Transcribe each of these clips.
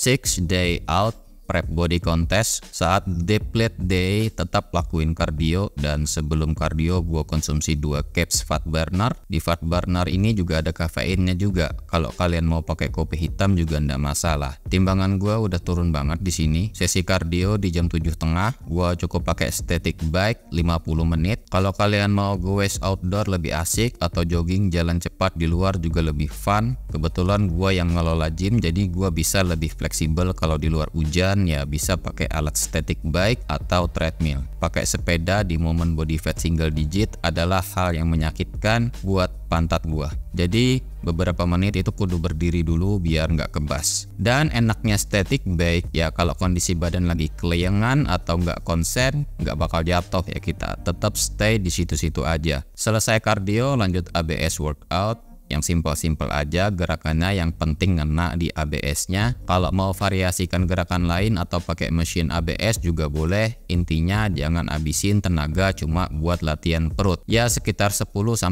six day out prep body contest saat deplete day tetap lakuin kardio dan sebelum kardio gue konsumsi dua caps fat burner di fat burner ini juga ada kafeinnya juga kalau kalian mau pakai kopi hitam juga ndak masalah timbangan gue udah turun banget di sini sesi kardio di jam 7 tengah gue cukup pakai static bike 50 menit kalau kalian mau goes outdoor lebih asik atau jogging jalan cepat di luar juga lebih fun kebetulan gue yang ngelola gym jadi gue bisa lebih fleksibel kalau di luar hujan jalan ya bisa pakai alat static bike atau treadmill. Pakai sepeda di momen body fat single digit adalah hal yang menyakitkan buat pantat gua. Jadi beberapa menit itu kudu berdiri dulu biar nggak kebas. Dan enaknya static bike ya kalau kondisi badan lagi kelayangan atau nggak konsen nggak bakal jatuh ya kita tetap stay di situ-situ aja. Selesai kardio lanjut ABS workout yang simpel-simpel aja gerakannya yang penting ngena di ABS-nya kalau mau variasikan gerakan lain atau pakai mesin ABS juga boleh intinya jangan abisin tenaga cuma buat latihan perut ya sekitar 10-15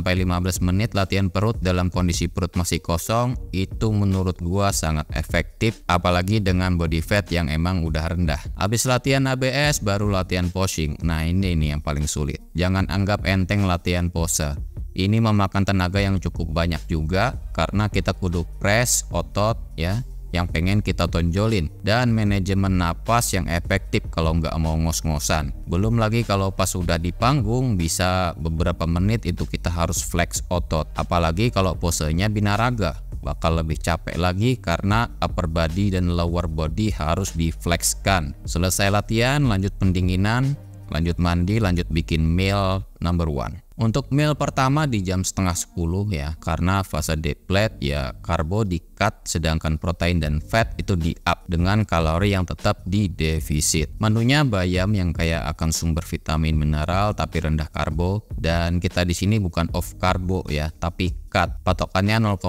menit latihan perut dalam kondisi perut masih kosong itu menurut gua sangat efektif apalagi dengan body fat yang emang udah rendah habis latihan ABS baru latihan posing nah ini nih yang paling sulit jangan anggap enteng latihan pose ini memakan tenaga yang cukup banyak juga karena kita kudu press otot ya yang pengen kita tonjolin dan manajemen napas yang efektif kalau nggak mau ngos-ngosan. Belum lagi kalau pas sudah di panggung bisa beberapa menit itu kita harus flex otot. Apalagi kalau posenya binaraga bakal lebih capek lagi karena upper body dan lower body harus diflexkan. Selesai latihan, lanjut pendinginan, lanjut mandi, lanjut bikin meal number one. Untuk meal pertama di jam setengah 10 ya, karena fase deplet ya karbo di cut sedangkan protein dan fat itu di up dengan kalori yang tetap di defisit. Menunya bayam yang kayak akan sumber vitamin mineral tapi rendah karbo dan kita di sini bukan off karbo ya, tapi cut. Patokannya 0,5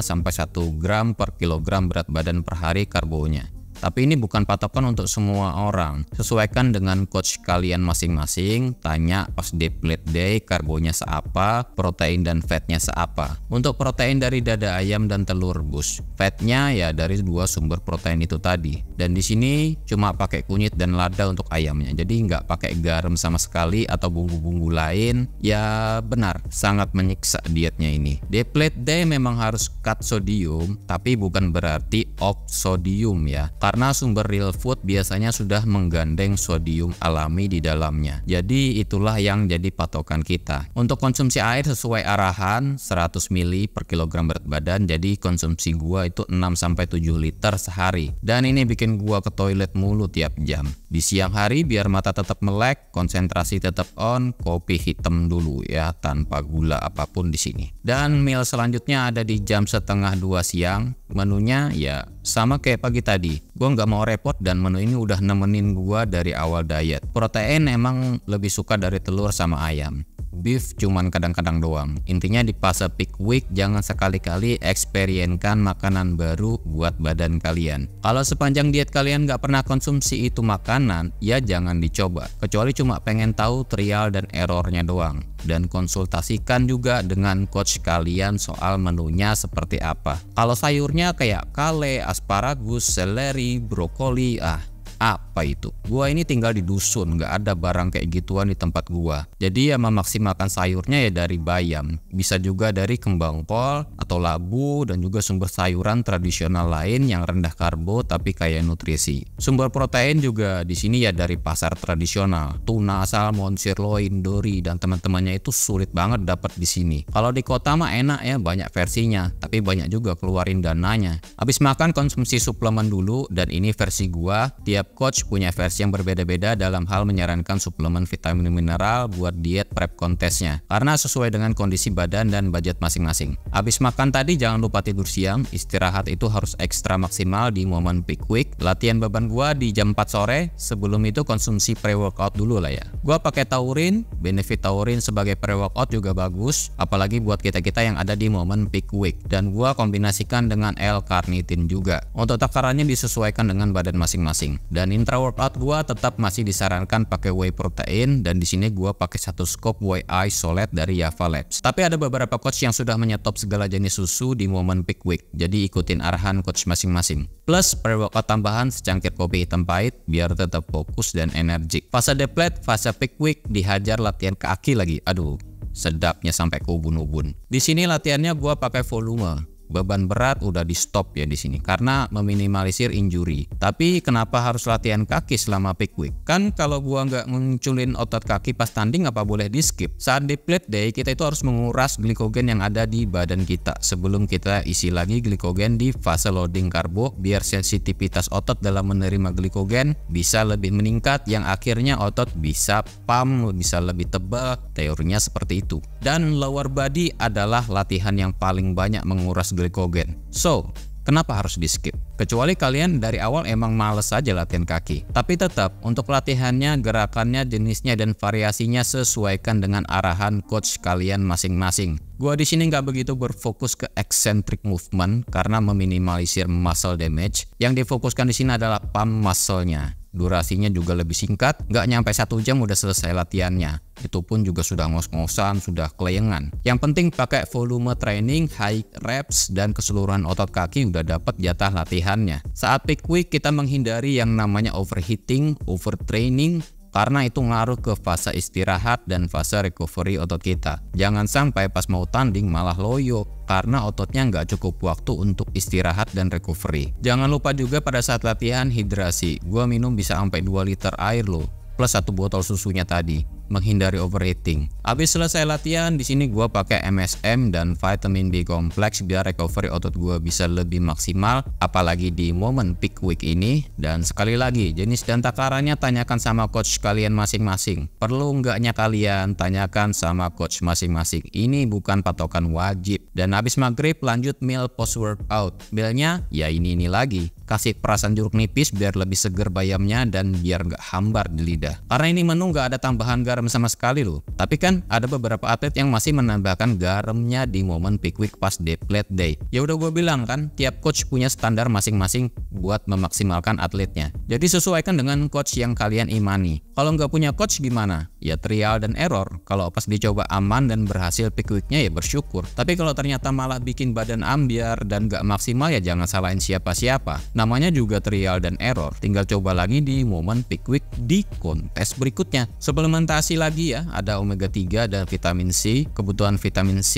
sampai 1 gram per kilogram berat badan per hari karbonya. Tapi ini bukan patokan untuk semua orang. Sesuaikan dengan coach kalian masing-masing, tanya pas deplete day karbonya seapa, protein dan fatnya seapa. Untuk protein dari dada ayam dan telur rebus, fatnya ya dari dua sumber protein itu tadi. Dan di sini cuma pakai kunyit dan lada untuk ayamnya, jadi nggak pakai garam sama sekali atau bumbu-bumbu lain. Ya benar, sangat menyiksa dietnya ini. Deplete day memang harus cut sodium, tapi bukan berarti off sodium ya karena sumber real food biasanya sudah menggandeng sodium alami di dalamnya. Jadi itulah yang jadi patokan kita. Untuk konsumsi air sesuai arahan 100 ml per kilogram berat badan jadi konsumsi gua itu 6 7 liter sehari. Dan ini bikin gua ke toilet mulu tiap jam. Di siang hari biar mata tetap melek, konsentrasi tetap on, kopi hitam dulu ya tanpa gula apapun di sini. Dan meal selanjutnya ada di jam setengah dua siang menunya ya sama kayak pagi tadi gue nggak mau repot dan menu ini udah nemenin gue dari awal diet protein emang lebih suka dari telur sama ayam Beef cuman kadang-kadang doang. Intinya di fase peak week jangan sekali-kali eksperienkan makanan baru buat badan kalian. Kalau sepanjang diet kalian gak pernah konsumsi itu makanan, ya jangan dicoba. Kecuali cuma pengen tahu trial dan errornya doang. Dan konsultasikan juga dengan coach kalian soal menunya seperti apa. Kalau sayurnya kayak kale, asparagus, seleri, brokoli, ah apa itu? Gua ini tinggal di dusun, nggak ada barang kayak gituan di tempat gua. Jadi ya memaksimalkan sayurnya ya dari bayam, bisa juga dari kembang kol atau labu dan juga sumber sayuran tradisional lain yang rendah karbo tapi kaya nutrisi. Sumber protein juga di sini ya dari pasar tradisional, tuna, salmon, sirloin, dori dan teman-temannya itu sulit banget dapat di sini. Kalau di kota mah enak ya, banyak versinya, tapi banyak juga keluarin dananya. Habis makan konsumsi suplemen dulu dan ini versi gua tiap coach punya versi yang berbeda-beda dalam hal menyarankan suplemen vitamin mineral buat diet prep kontesnya karena sesuai dengan kondisi badan dan budget masing-masing. Habis makan tadi jangan lupa tidur siang, istirahat itu harus ekstra maksimal di momen peak week. Latihan beban gua di jam 4 sore, sebelum itu konsumsi pre-workout dulu lah ya. Gua pakai taurin, benefit taurin sebagai pre-workout juga bagus, apalagi buat kita-kita yang ada di momen peak week dan gua kombinasikan dengan L-carnitin juga. Untuk takarannya disesuaikan dengan badan masing-masing. Dan intra workout gua tetap masih disarankan pakai whey protein dan di sini gua pakai satu scoop whey isolate dari Java Labs. Tapi ada beberapa coach yang sudah menyetop segala jenis susu di momen peak week. Jadi ikutin arahan coach masing-masing. Plus pre-workout tambahan secangkir kopi hitam pahit biar tetap fokus dan energik. Fase deplet, fase peak week dihajar latihan kaki lagi. Aduh, sedapnya sampai kubun-ubun. Di sini latihannya gua pakai volume beban berat udah di stop ya di sini karena meminimalisir injury. Tapi kenapa harus latihan kaki selama peak week? Kan kalau gua nggak munculin otot kaki pas tanding apa boleh di skip? Saat di plate day kita itu harus menguras glikogen yang ada di badan kita sebelum kita isi lagi glikogen di fase loading karbo biar sensitivitas otot dalam menerima glikogen bisa lebih meningkat yang akhirnya otot bisa pump bisa lebih tebal teorinya seperti itu dan lower body adalah latihan yang paling banyak menguras glikogen glikogen. So, Kenapa harus di skip? Kecuali kalian dari awal emang males aja latihan kaki. Tapi tetap, untuk latihannya, gerakannya, jenisnya, dan variasinya sesuaikan dengan arahan coach kalian masing-masing. Gua di sini nggak begitu berfokus ke eccentric movement karena meminimalisir muscle damage. Yang difokuskan di sini adalah pump muscle-nya durasinya juga lebih singkat, nggak nyampe satu jam udah selesai latihannya. Itu pun juga sudah ngos-ngosan, sudah kelayangan. Yang penting pakai volume training, high reps, dan keseluruhan otot kaki udah dapat jatah latihannya. Saat peak week kita menghindari yang namanya overheating, overtraining, karena itu ngaruh ke fase istirahat dan fase recovery otot kita. Jangan sampai pas mau tanding malah loyo karena ototnya nggak cukup waktu untuk istirahat dan recovery. Jangan lupa juga pada saat latihan hidrasi, gua minum bisa sampai 2 liter air loh, plus satu botol susunya tadi menghindari overeating. Habis selesai latihan, di sini gua pakai MSM dan vitamin B kompleks biar recovery otot gua bisa lebih maksimal apalagi di momen peak week ini. Dan sekali lagi, jenis dan takarannya tanyakan sama coach kalian masing-masing. Perlu enggaknya kalian tanyakan sama coach masing-masing. Ini bukan patokan wajib. Dan habis maghrib lanjut meal post workout. Mealnya ya ini ini lagi. Kasih perasan jeruk nipis biar lebih seger bayamnya dan biar enggak hambar di lidah. Karena ini menu enggak ada tambahan garam garam sama sekali loh. Tapi kan ada beberapa atlet yang masih menambahkan garamnya di momen peak week pas day day. Ya udah gue bilang kan, tiap coach punya standar masing-masing buat memaksimalkan atletnya. Jadi sesuaikan dengan coach yang kalian imani. Kalau nggak punya coach gimana? Ya trial dan error. Kalau pas dicoba aman dan berhasil peak weeknya ya bersyukur. Tapi kalau ternyata malah bikin badan ambiar dan nggak maksimal ya jangan salahin siapa-siapa. Namanya juga trial dan error. Tinggal coba lagi di momen peak week di kontes berikutnya. Suplementasi lagi ya ada omega 3 ada vitamin C kebutuhan vitamin C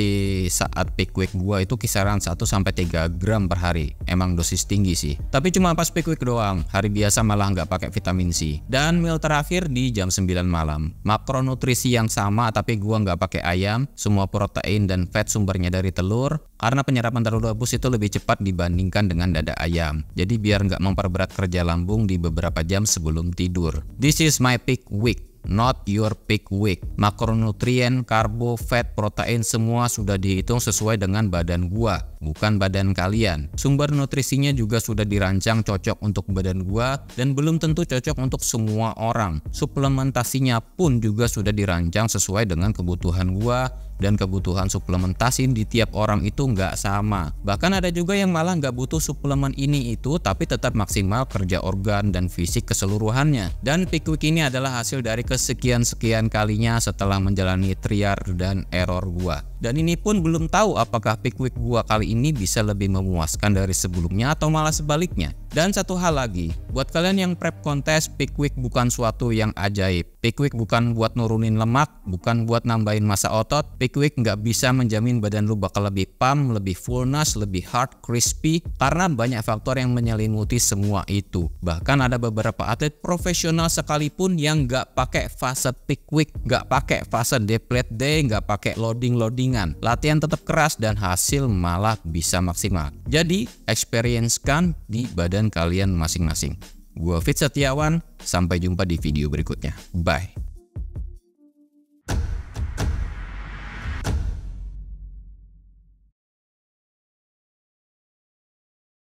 saat peak week gua itu kisaran 1 sampai 3 gram per hari emang dosis tinggi sih tapi cuma pas peak week doang hari biasa malah nggak pakai vitamin C dan meal terakhir di jam 9 malam makronutrisi yang sama tapi gua nggak pakai ayam semua protein dan fat sumbernya dari telur karena penyerapan telur rebus itu lebih cepat dibandingkan dengan dada ayam jadi biar nggak memperberat kerja lambung di beberapa jam sebelum tidur this is my peak week not your peak week. Makronutrien, karbo, fat, protein semua sudah dihitung sesuai dengan badan gua, bukan badan kalian. Sumber nutrisinya juga sudah dirancang cocok untuk badan gua dan belum tentu cocok untuk semua orang. Suplementasinya pun juga sudah dirancang sesuai dengan kebutuhan gua dan kebutuhan suplementasi di tiap orang itu nggak sama. Bahkan ada juga yang malah nggak butuh suplemen ini itu tapi tetap maksimal kerja organ dan fisik keseluruhannya. Dan Pickwick ini adalah hasil dari kesekian-sekian kalinya setelah menjalani triar dan error gua. Dan ini pun belum tahu apakah Pickwick gua kali ini bisa lebih memuaskan dari sebelumnya atau malah sebaliknya. Dan satu hal lagi, buat kalian yang prep kontes, pickwick bukan suatu yang ajaib. Pickwick bukan buat nurunin lemak, bukan buat nambahin masa otot. Pickwick nggak bisa menjamin badan lu bakal lebih pump, lebih fullness, lebih hard, crispy, karena banyak faktor yang menyelimuti semua itu. Bahkan ada beberapa atlet profesional sekalipun yang nggak pakai fase pickwick, nggak pakai fase deplete day, nggak pakai loading-loadingan. Latihan tetap keras dan hasil malah bisa maksimal. Jadi, experience-kan di badan kalian masing-masing. Gue Fit Setiawan, sampai jumpa di video berikutnya. Bye.